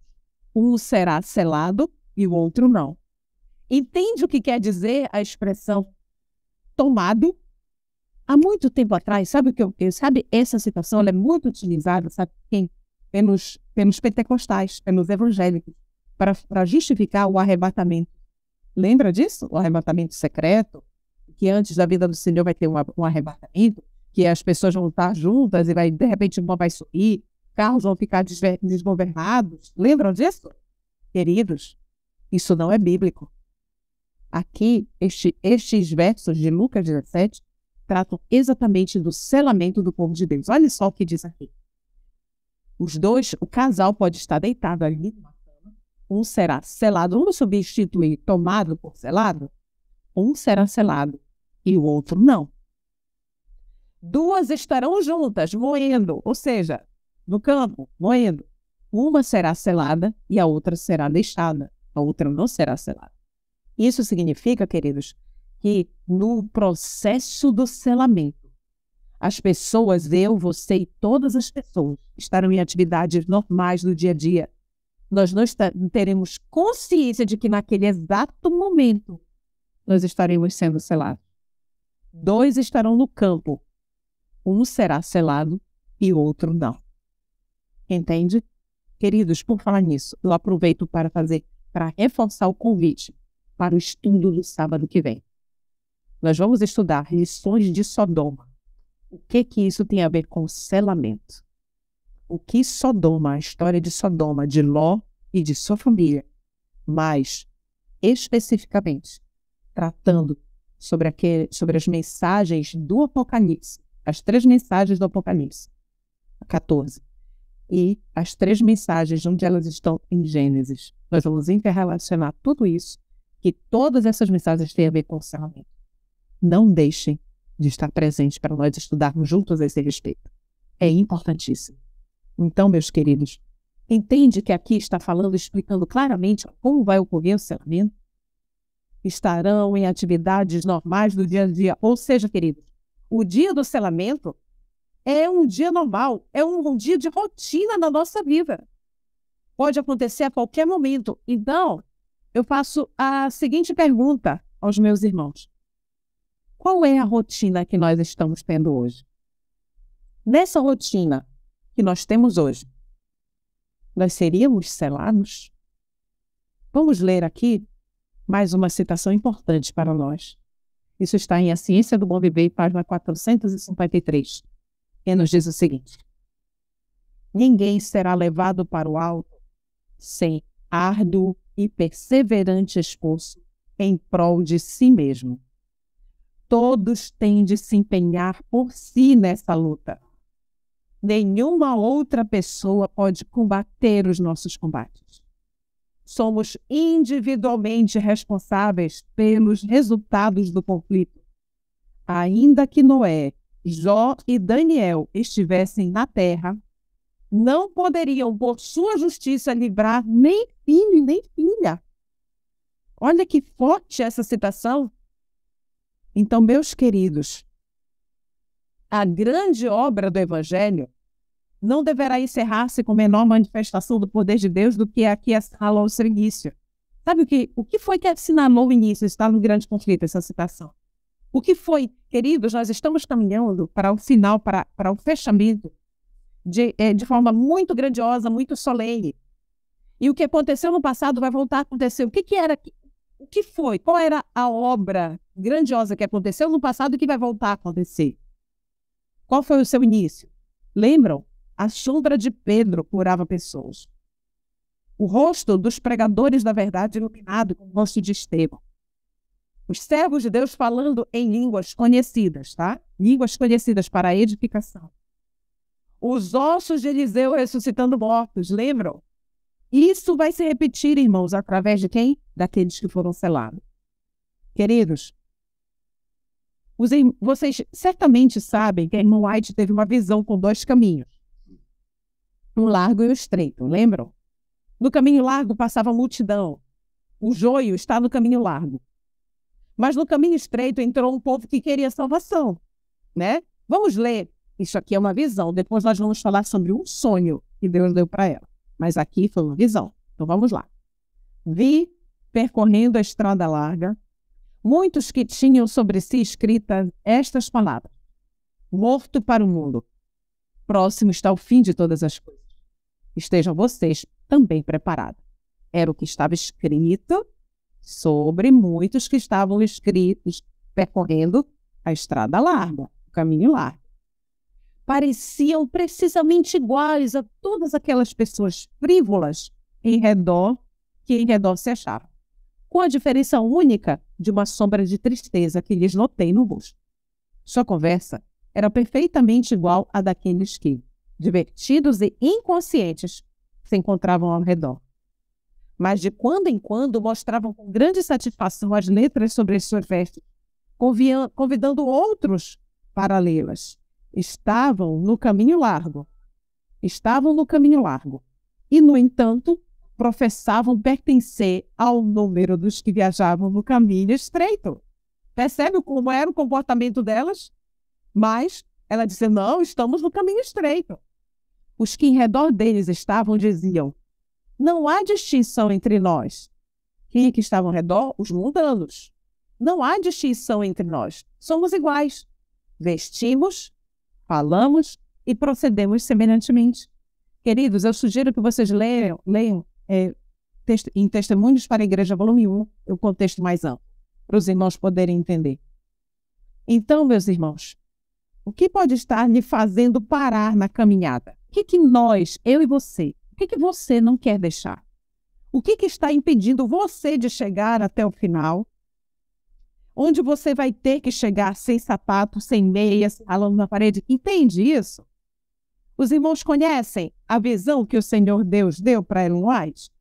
Um será selado e o outro não. Entende o que quer dizer a expressão tomado? Há muito tempo atrás, sabe o que eu, eu sabe essa situação ela é muito utilizada, sabe quem? Pelos, pelos pentecostais, pelos evangélicos, para, para justificar o arrebatamento Lembra disso? O arrebatamento secreto, que antes da vida do Senhor vai ter um arrebatamento, que as pessoas vão estar juntas e vai, de repente uma vai subir, carros vão ficar desgovernados. Lembram disso? Queridos, isso não é bíblico. Aqui, este, estes versos de Lucas 17 tratam exatamente do selamento do povo de Deus. Olha só o que diz aqui. Os dois, o casal pode estar deitado ali um será selado, vamos substituir tomado por selado? Um será selado e o outro não. Duas estarão juntas, moendo, ou seja, no campo, moendo. Uma será selada e a outra será deixada, a outra não será selada. Isso significa, queridos, que no processo do selamento, as pessoas, eu, você e todas as pessoas, estarão em atividades normais do dia a dia, nós não teremos consciência de que naquele exato momento nós estaremos sendo selados. Dois estarão no campo. Um será selado e outro não. Entende? Queridos, por falar nisso, eu aproveito para fazer, para reforçar o convite para o estudo do sábado que vem. Nós vamos estudar lições de Sodoma. O que que isso tem a ver com selamento? o que Sodoma, a história de Sodoma, de Ló e de sua família, mas especificamente tratando sobre, aquele, sobre as mensagens do Apocalipse, as três mensagens do Apocalipse, 14, e as três mensagens onde elas estão em Gênesis. Nós vamos interrelacionar tudo isso, que todas essas mensagens têm a ver com o salvamento. Não deixem de estar presente para nós estudarmos juntos a esse respeito. É importantíssimo. Então, meus queridos, entende que aqui está falando, explicando claramente como vai ocorrer o selamento? Estarão em atividades normais do dia a dia. Ou seja, queridos, o dia do selamento é um dia normal, é um, um dia de rotina na nossa vida. Pode acontecer a qualquer momento. Então, eu faço a seguinte pergunta aos meus irmãos: Qual é a rotina que nós estamos tendo hoje? Nessa rotina, que nós temos hoje, nós seríamos selados? Vamos ler aqui mais uma citação importante para nós. Isso está em A Ciência do Bom Viver, página 453. E nos diz o seguinte: Ninguém será levado para o alto sem árduo e perseverante esforço em prol de si mesmo. Todos têm de se empenhar por si nessa luta Nenhuma outra pessoa pode combater os nossos combates. Somos individualmente responsáveis pelos resultados do conflito. Ainda que Noé, Jó e Daniel estivessem na terra, não poderiam, por sua justiça, livrar nem filho nem filha. Olha que forte essa citação. Então, meus queridos, a grande obra do Evangelho não deverá encerrar-se com menor manifestação do poder de Deus do que a que assinalou o seu início. Sabe o que, o que foi que assinalou o início? Está no grande conflito, essa citação. O que foi, queridos, nós estamos caminhando para o final, para, para o fechamento, de, é, de forma muito grandiosa, muito solene. E o que aconteceu no passado vai voltar a acontecer. O que, que era? O que foi? Qual era a obra grandiosa que aconteceu no passado e que vai voltar a acontecer? Qual foi o seu início? Lembram? A sombra de Pedro curava pessoas. O rosto dos pregadores da verdade iluminado com o rosto de Estevão. Os servos de Deus falando em línguas conhecidas, tá? Línguas conhecidas para edificação. Os ossos de Eliseu ressuscitando mortos, lembram? Isso vai se repetir, irmãos, através de quem? Daqueles que foram selados. Queridos, vocês certamente sabem que a Irmã White teve uma visão com dois caminhos. Um largo e um estreito, lembram? No caminho largo passava a multidão. O joio está no caminho largo. Mas no caminho estreito entrou um povo que queria salvação, né? Vamos ler. Isso aqui é uma visão. Depois nós vamos falar sobre um sonho que Deus deu para ela. Mas aqui foi uma visão. Então vamos lá. Vi percorrendo a estrada larga muitos que tinham sobre si escritas estas palavras: Morto para o mundo. Próximo está o fim de todas as coisas. Estejam vocês também preparados. Era o que estava escrito sobre muitos que estavam escritos percorrendo a estrada larga, o caminho largo. Pareciam precisamente iguais a todas aquelas pessoas frívolas em redor que em redor se achavam, com a diferença única de uma sombra de tristeza que lhes notei no rosto. Sua conversa era perfeitamente igual à daqueles que, divertidos e inconscientes, se encontravam ao redor. Mas de quando em quando mostravam com grande satisfação as letras sobre as suas vestes, convidando outros para lê-las. Estavam no caminho largo. Estavam no caminho largo. E, no entanto, professavam pertencer ao número dos que viajavam no caminho estreito. Percebe como era o comportamento delas? Mas ela disse: Não, estamos no caminho estreito. Os que em redor deles estavam diziam: Não há distinção entre nós. Quem é que estava ao redor? Os mundanos. Não há distinção entre nós. Somos iguais. Vestimos, falamos e procedemos semelhantemente. Queridos, eu sugiro que vocês leiam, leiam é, em Testemunhos para a Igreja, volume 1, o contexto mais amplo, para os irmãos poderem entender. Então, meus irmãos, o que pode estar lhe fazendo parar na caminhada? O que, que nós, eu e você, o que, que você não quer deixar? O que, que está impedindo você de chegar até o final? Onde você vai ter que chegar sem sapato, sem meias, ralando na parede? Entende isso? Os irmãos conhecem a visão que o Senhor Deus deu para Ellen White?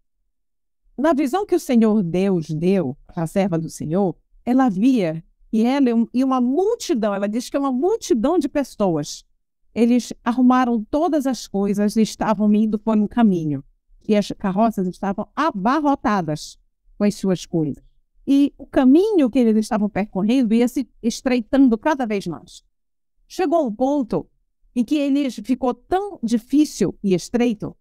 Na visão que o Senhor Deus deu à serva do Senhor, ela via e ela e uma multidão, ela diz que é uma multidão de pessoas. Eles arrumaram todas as coisas e estavam indo por um caminho. E as carroças estavam abarrotadas com as suas coisas. E o caminho que eles estavam percorrendo ia se estreitando cada vez mais. Chegou um ponto em que eles ficou tão difícil e estreito,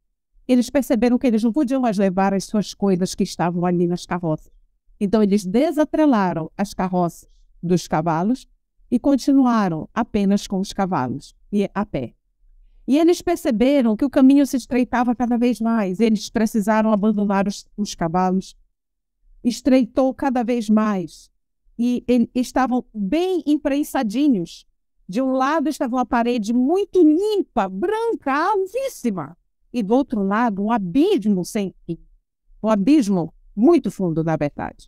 eles perceberam que eles não podiam mais levar as suas coisas que estavam ali nas carroças. Então, eles desatrelaram as carroças dos cavalos e continuaram apenas com os cavalos e a pé. E eles perceberam que o caminho se estreitava cada vez mais. Eles precisaram abandonar os, os cavalos. Estreitou cada vez mais. E, e estavam bem imprensadinhos de um lado estava uma parede muito limpa, branca, alvíssima, e do outro lado um abismo sem fim. Um abismo muito fundo, na verdade.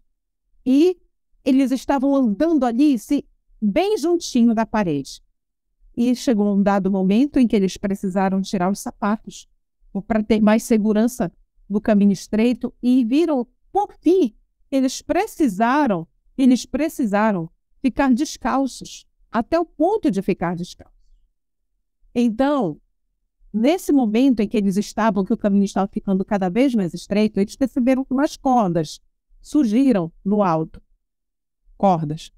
E eles estavam andando ali, se bem juntinho da parede. E chegou um dado momento em que eles precisaram tirar os sapatos para ter mais segurança no caminho estreito e viram, por fim, eles precisaram, eles precisaram ficar descalços até o ponto de ficar descalço. Então, nesse momento em que eles estavam, que o caminho estava ficando cada vez mais estreito, eles perceberam que umas cordas surgiram no alto. Cordas.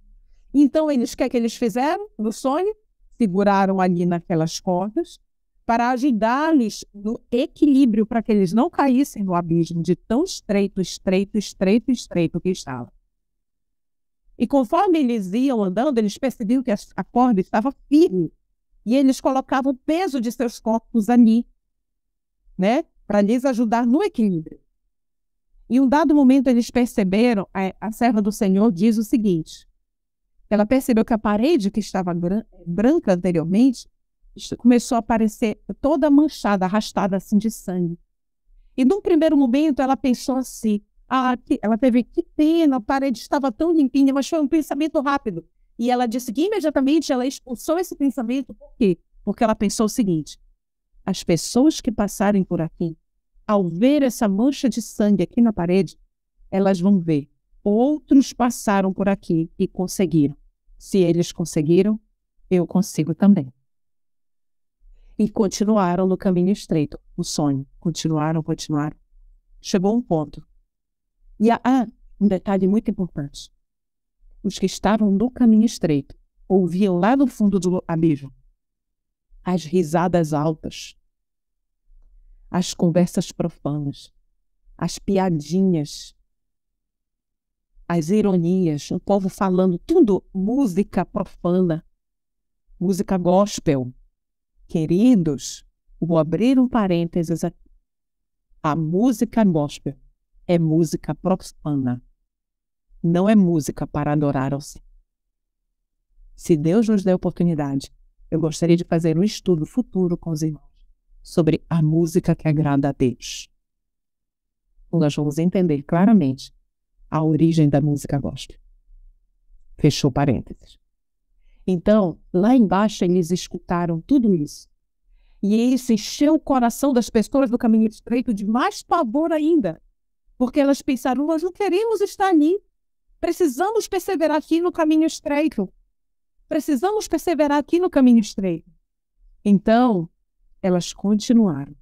Então, eles, o que é que eles fizeram no sonho? Seguraram ali naquelas cordas para ajudá-los no equilíbrio, para que eles não caíssem no abismo de tão estreito, estreito, estreito, estreito que estava. E conforme eles iam andando, eles percebiam que a corda estava firme. E eles colocavam o peso de seus corpos ali, né? Para lhes ajudar no equilíbrio. Em um dado momento, eles perceberam, a, é, a serva do Senhor diz o seguinte: ela percebeu que a parede que estava branca anteriormente começou a aparecer toda manchada, arrastada assim de sangue. E num primeiro momento ela pensou assim: ah, ela teve que pena, a parede estava tão limpinha, mas foi um pensamento rápido. E ela disse que imediatamente ela expulsou esse pensamento, por quê? Porque ela pensou o seguinte: as pessoas que passarem por aqui, ao ver essa mancha de sangue aqui na parede, elas vão ver. Outros passaram por aqui e conseguiram. Se eles conseguiram, eu consigo também. E continuaram no caminho estreito, o sonho. Continuaram, continuaram. Chegou um ponto e há ah, um detalhe muito importante. Os que estavam no caminho estreito ouviam lá no fundo do abismo as risadas altas, as conversas profanas, as piadinhas, as ironias, o povo falando tudo música profana, música gospel. Queridos, vou abrir um parênteses aqui. A música gospel é música profana. Não é música para adorar ao Senhor. Se Deus nos der oportunidade, eu gostaria de fazer um estudo futuro com os irmãos sobre a música que agrada a Deus. Nós vamos entender claramente a origem da música gospel. Fechou parênteses. Então, lá embaixo eles escutaram tudo isso. E isso encheu o coração das pessoas do caminho estreito de mais pavor ainda porque elas pensaram, nós não queremos estar ali. Precisamos perseverar aqui no caminho estreito. Precisamos perseverar aqui no caminho estreito. Então, elas continuaram.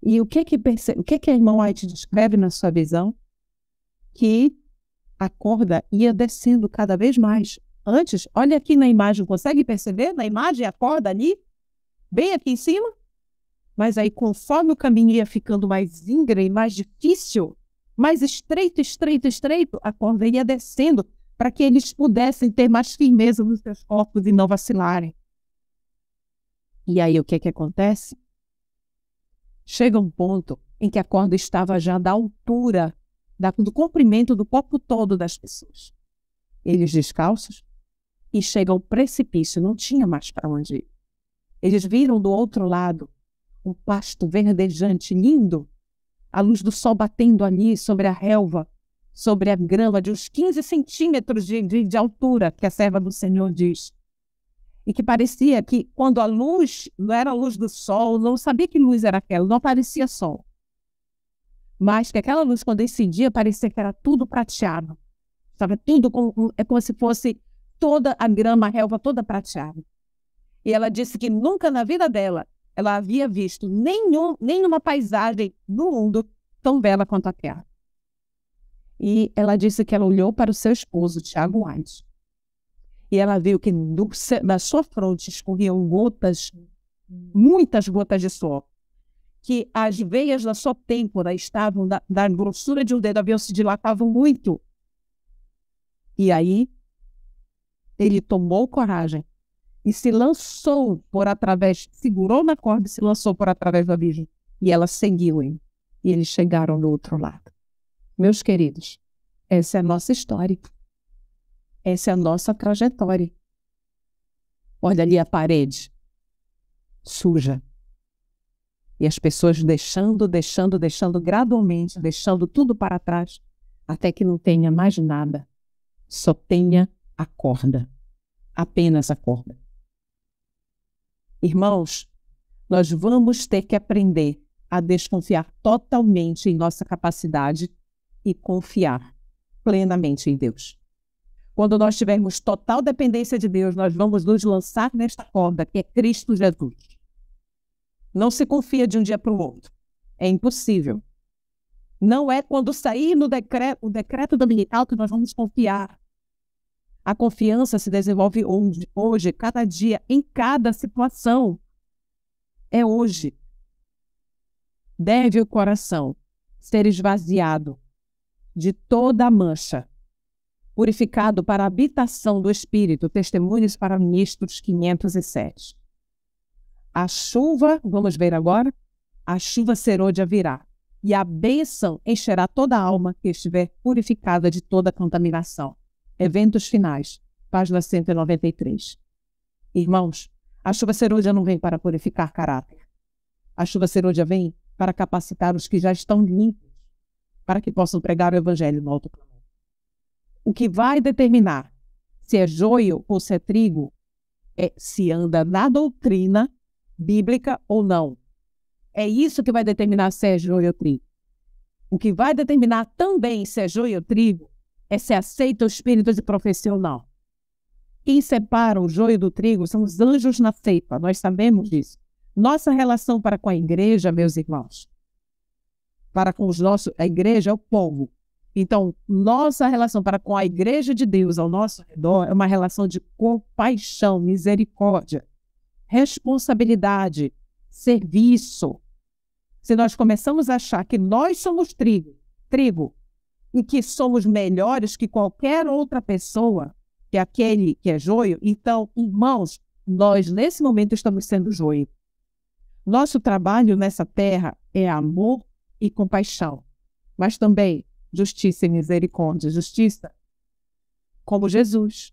E o que que, perce... o que, que a irmã White descreve na sua visão? Que a corda ia descendo cada vez mais. Antes, olha aqui na imagem, consegue perceber? Na imagem, a corda ali, bem aqui em cima. Mas aí, conforme o caminho ia ficando mais íngreme, mais difícil, mais estreito, estreito, estreito, a corda ia descendo para que eles pudessem ter mais firmeza nos seus corpos e não vacilarem. E aí o que é que acontece? Chega um ponto em que a corda estava já da altura, da, do comprimento do corpo todo das pessoas. Eles descalços e chega ao precipício, não tinha mais para onde ir. Eles viram do outro lado um pasto verdejante lindo a luz do sol batendo ali sobre a relva, sobre a grama de uns 15 centímetros de, de, de altura, que a serva do Senhor diz. E que parecia que quando a luz não era a luz do sol, não sabia que luz era aquela, não parecia sol. Mas que aquela luz, quando incidia, parecia que era tudo prateado. Estava tudo como, é como se fosse toda a grama, a relva toda prateada. E ela disse que nunca na vida dela ela havia visto nenhum, nenhuma paisagem no mundo tão bela quanto aquela. E ela disse que ela olhou para o seu esposo, Tiago White, e ela viu que do, da sua fronte escorriam gotas, muitas gotas de suor, que as veias da sua têmpora estavam da, da grossura de um dedo, haviam se dilatavam muito. E aí ele tomou coragem e se lançou por através, segurou na corda e se lançou por através da virgem. E ela seguiu ele. E eles chegaram do outro lado. Meus queridos, essa é a nossa história. Essa é a nossa trajetória. Olha ali a parede suja. E as pessoas deixando, deixando, deixando gradualmente, deixando tudo para trás, até que não tenha mais nada. Só tenha a corda. Apenas a corda. Irmãos, nós vamos ter que aprender a desconfiar totalmente em nossa capacidade e confiar plenamente em Deus. Quando nós tivermos total dependência de Deus, nós vamos nos lançar nesta corda que é Cristo Jesus. Não se confia de um dia para o outro. É impossível. Não é quando sair no decreto, o decreto dominical que nós vamos confiar a confiança se desenvolve hoje, hoje, cada dia, em cada situação. É hoje. Deve o coração ser esvaziado de toda mancha, purificado para a habitação do Espírito. Testemunhos para Ministros 507. A chuva, vamos ver agora, a chuva serôdia virá, e a bênção encherá toda a alma que estiver purificada de toda contaminação. Eventos finais, página 193. Irmãos, a chuva serôdia não vem para purificar caráter. A chuva serôdia vem para capacitar os que já estão limpos, para que possam pregar o evangelho no alto clamor. O que vai determinar se é joio ou se é trigo é se anda na doutrina bíblica ou não. É isso que vai determinar se é joio ou trigo. O que vai determinar também se é joio ou trigo é se aceita o espírito de profissional. Quem separa o joio do trigo são os anjos na ceifa. nós sabemos disso. Nossa relação para com a igreja, meus irmãos, para com os nossos, a igreja é o povo. Então, nossa relação para com a igreja de Deus ao nosso redor é uma relação de compaixão, misericórdia, responsabilidade, serviço. Se nós começamos a achar que nós somos trigo, trigo, e que somos melhores que qualquer outra pessoa, que é aquele que é joio, então, irmãos, nós nesse momento estamos sendo joio. Nosso trabalho nessa terra é amor e compaixão, mas também justiça e misericórdia. Justiça como Jesus.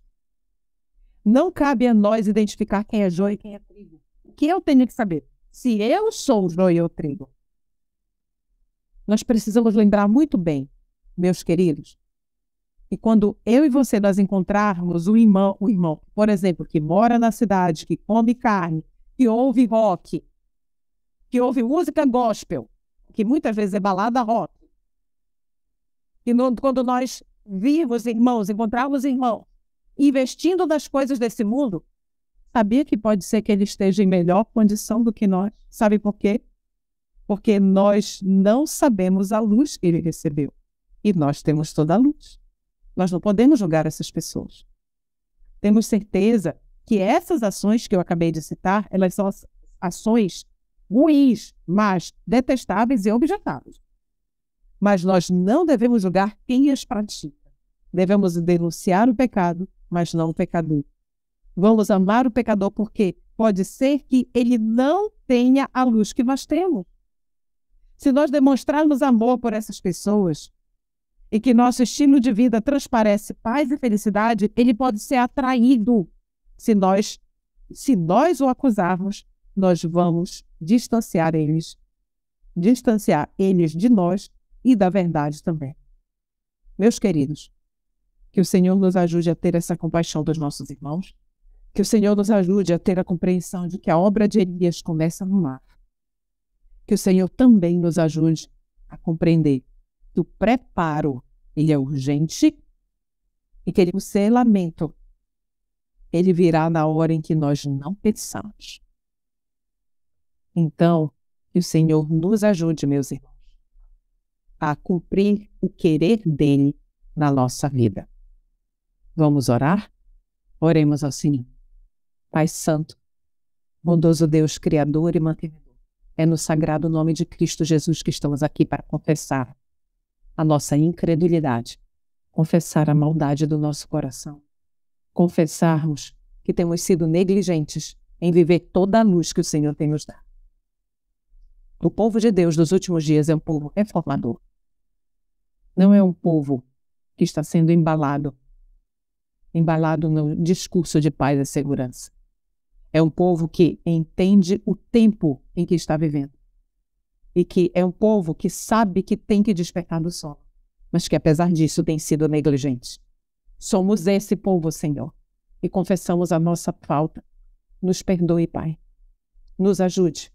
Não cabe a nós identificar quem é joio e quem é trigo. O que eu tenho que saber? Se eu sou joio ou trigo. Nós precisamos lembrar muito bem meus queridos, e quando eu e você nós encontrarmos o irmão, o irmão, por exemplo, que mora na cidade, que come carne, que ouve rock, que ouve música gospel, que muitas vezes é balada rock, e no, quando nós virmos irmãos, encontrarmos irmãos, investindo nas coisas desse mundo, sabia que pode ser que ele esteja em melhor condição do que nós? Sabe por quê? Porque nós não sabemos a luz que ele recebeu. E nós temos toda a luz. Nós não podemos julgar essas pessoas. Temos certeza que essas ações que eu acabei de citar, elas são ações ruins, mas detestáveis e objetáveis. Mas nós não devemos julgar quem as pratica. Devemos denunciar o pecado, mas não o pecador. Vamos amar o pecador porque pode ser que ele não tenha a luz que nós temos. Se nós demonstrarmos amor por essas pessoas, e que nosso estilo de vida transparece paz e felicidade, ele pode ser atraído. Se nós, se nós o acusarmos, nós vamos distanciar eles, distanciar eles de nós e da verdade também. Meus queridos, que o Senhor nos ajude a ter essa compaixão dos nossos irmãos, que o Senhor nos ajude a ter a compreensão de que a obra de Elias começa no mar. Que o Senhor também nos ajude a compreender do preparo, ele é urgente e que o selamento, ele virá na hora em que nós não pensamos. Então, que o Senhor nos ajude, meus irmãos, a cumprir o querer dele na nossa vida. Vamos orar? Oremos ao Senhor. Pai Santo, bondoso Deus, Criador e Mantenedor, é no sagrado nome de Cristo Jesus que estamos aqui para confessar a nossa incredulidade, confessar a maldade do nosso coração, confessarmos que temos sido negligentes em viver toda a luz que o Senhor tem nos dado. O povo de Deus dos últimos dias é um povo reformador. Não é um povo que está sendo embalado, embalado no discurso de paz e segurança. É um povo que entende o tempo em que está vivendo e que é um povo que sabe que tem que despertar do sono, mas que apesar disso tem sido negligente. Somos esse povo, Senhor, e confessamos a nossa falta. Nos perdoe, Pai. Nos ajude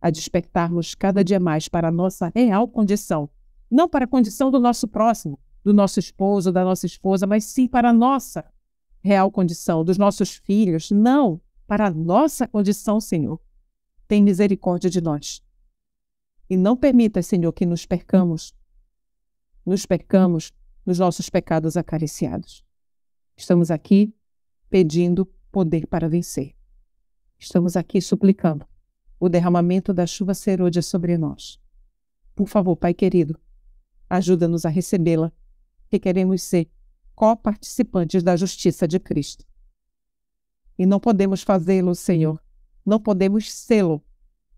a despertarmos cada dia mais para a nossa real condição, não para a condição do nosso próximo, do nosso esposo, da nossa esposa, mas sim para a nossa real condição, dos nossos filhos, não para a nossa condição, Senhor. Tem misericórdia de nós e não permita, Senhor, que nos percamos, nos percamos nos nossos pecados acariciados. Estamos aqui pedindo poder para vencer. Estamos aqui suplicando o derramamento da chuva serôdia sobre nós. Por favor, Pai querido, ajuda-nos a recebê-la, que queremos ser coparticipantes da justiça de Cristo. E não podemos fazê-lo, Senhor, não podemos sê-lo,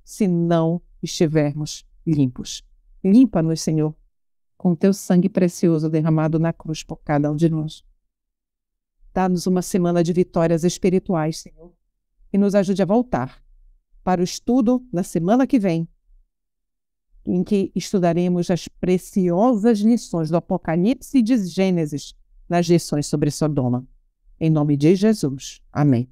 se não estivermos limpos. Limpa-nos, Senhor, com teu sangue precioso derramado na cruz por cada um de nós. Dá-nos uma semana de vitórias espirituais, Senhor, e nos ajude a voltar para o estudo na semana que vem, em que estudaremos as preciosas lições do Apocalipse e de Gênesis nas lições sobre Sodoma. Em nome de Jesus. Amém.